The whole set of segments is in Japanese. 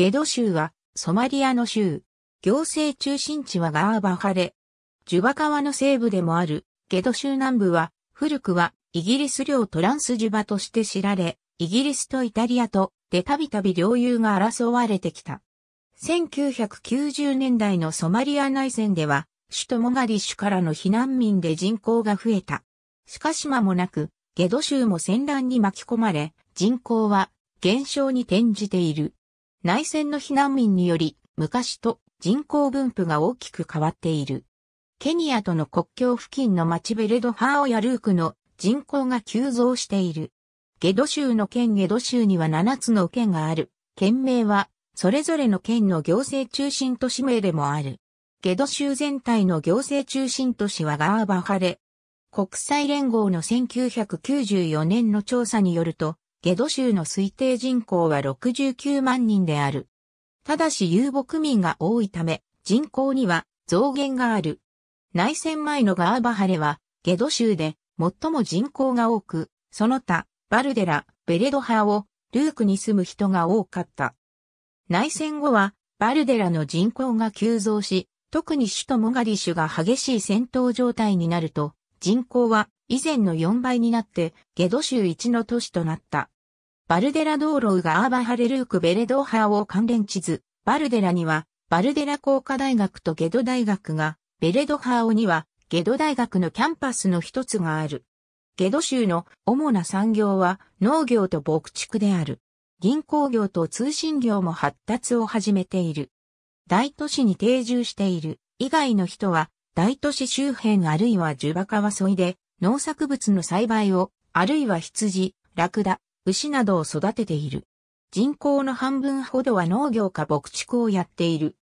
ゲド州はソマリアの州。行政中心地はガーバハレ。ジュバ川の西部でもあるゲド州南部は古くはイギリス領トランスジュバとして知られ、イギリスとイタリアとでたびたび領有が争われてきた。1990年代のソマリア内戦では首都モガディシュからの避難民で人口が増えた。しかし間もなくゲド州も戦乱に巻き込まれ人口は減少に転じている。内戦の避難民により、昔と人口分布が大きく変わっている。ケニアとの国境付近の町ベレドハーオヤルークの人口が急増している。ゲド州の県ゲド州には7つの県がある。県名は、それぞれの県の行政中心都市名でもある。ゲド州全体の行政中心都市はガーバハレ。国際連合の1994年の調査によると、ゲド州の推定人口は69万人である。ただし遊牧民が多いため、人口には増減がある。内戦前のガーバハレは、ゲド州で最も人口が多く、その他、バルデラ、ベレドハをルークに住む人が多かった。内戦後は、バルデラの人口が急増し、特に首都モガディシュが激しい戦闘状態になると、人口は以前の4倍になって、ゲド州一の都市となった。バルデラ道路がアーバハレルークベレドーハを関連地図、バルデラには、バルデラ工科大学とゲド大学が、ベレドハオには、ゲド大学のキャンパスの一つがある。ゲド州の主な産業は農業と牧畜である。銀行業と通信業も発達を始めている。大都市に定住している以外の人は大都市周辺あるいはジュバ川沿いで農作物の栽培を、あるいは羊、ラクダ、牛などを育てている。人口の半分ほどは農業か牧畜をやっている。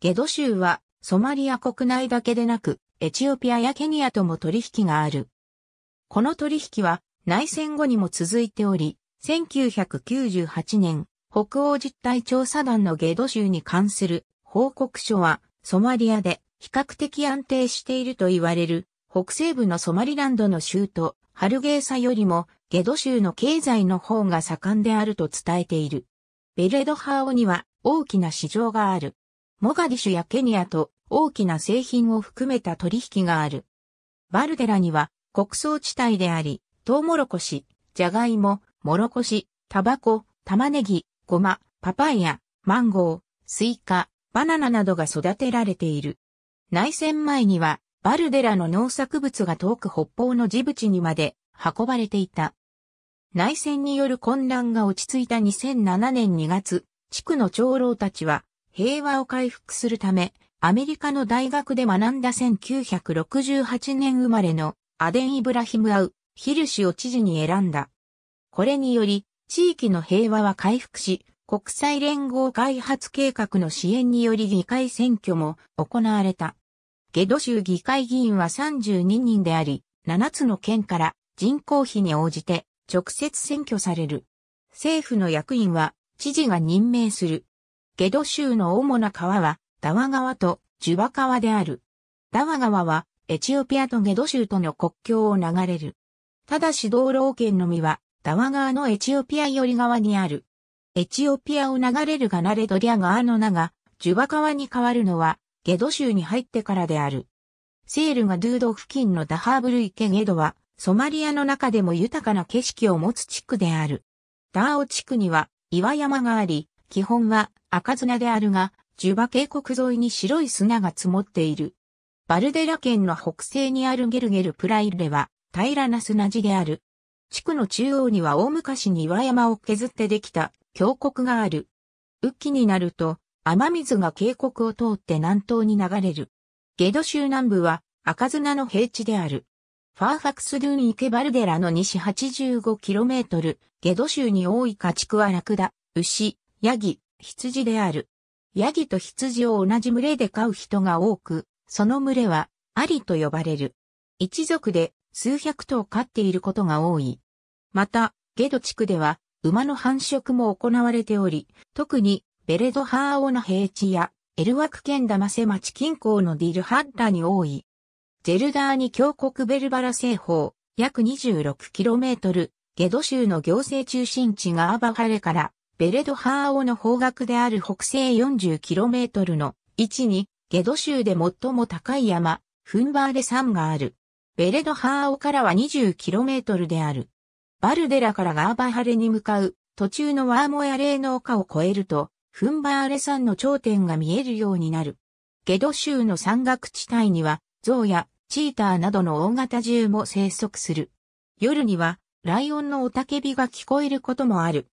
ゲド州はソマリア国内だけでなく、エチオピアやケニアとも取引がある。この取引は内戦後にも続いており、1998年、北欧実態調査団のゲド州に関する報告書は、ソマリアで比較的安定していると言われる北西部のソマリランドの州都、ハルゲーサよりも、ゲド州の経済の方が盛んであると伝えている。ベレドハオには大きな市場がある。モガディシュやケニアと大きな製品を含めた取引がある。バルデラには国倉地帯であり、トウモロコシ、ジャガイモ、モロコシ、タバコ、玉ねぎ、ゴマ、パパイヤ、マンゴー、スイカ、バナナなどが育てられている。内戦前にはバルデラの農作物が遠く北方のジブチにまで運ばれていた。内戦による混乱が落ち着いた2007年2月、地区の長老たちは平和を回復するため、アメリカの大学で学んだ1968年生まれのアデン・イブラヒム・アウ・ヒル氏を知事に選んだ。これにより、地域の平和は回復し、国際連合開発計画の支援により議会選挙も行われた。ゲド州議会議員は32人であり、7つの県から人口比に応じて直接選挙される。政府の役員は知事が任命する。ゲド州の主な川はダワ川とジュバ川である。ダワ川はエチオピアとゲド州との国境を流れる。ただし道路圏のみはダワ川のエチオピア寄り側にある。エチオピアを流れるガナレドリア川の名がジュバ川に変わるのはゲド州に入ってからである。セールがドゥード付近のダハーブル池ゲドは、ソマリアの中でも豊かな景色を持つ地区である。ダーオ地区には岩山があり、基本は赤砂であるが、ジュバ渓谷沿いに白い砂が積もっている。バルデラ県の北西にあるゲルゲルプライルレは平らな砂地である。地区の中央には大昔に岩山を削ってできた峡谷がある。雨季になると雨水が渓谷を通って南東に流れる。ゲド州南部は赤砂の平地である。ファーファクスドゥン池バルデラの西 85km、ゲド州に多い家畜はラクダ、牛、ヤギ、羊である。ヤギと羊を同じ群れで飼う人が多く、その群れはアリと呼ばれる。一族で数百頭飼っていることが多い。また、ゲド地区では馬の繁殖も行われており、特にベレドハーオの平地や、エルワク県ダマセ町近郊のディルハッラに多い。ジェルダーニ峡谷ベルバラ西方、約 26km、ゲド州の行政中心地がアバハレから、ベレドハーオの方角である北西 40km の位置に、ゲド州で最も高い山、フンバーレ山がある。ベレドハーオからは 20km である。バルデラからガーバハレに向かう途中のワーモヤレー農家を越えると、フンバーレ山の頂点が見えるようになる。ゲド州の山岳地帯には、ゾウやチーターなどの大型獣も生息する。夜には、ライオンの雄たけびが聞こえることもある。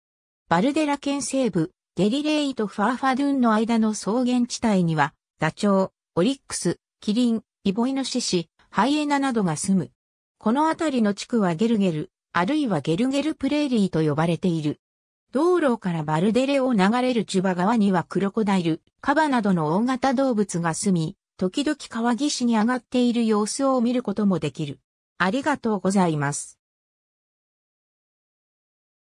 バルデラ県西部、ゲリレイとファーファドゥンの間の草原地帯には、ダチョウ、オリックス、キリン、イボイノシシ、ハイエナなどが住む。この辺りの地区はゲルゲル、あるいはゲルゲルプレーリーと呼ばれている。道路からバルデレを流れるチュバ川にはクロコダイル、カバなどの大型動物が住み、時々川岸に上がっている様子を見ることもできる。ありがとうございます。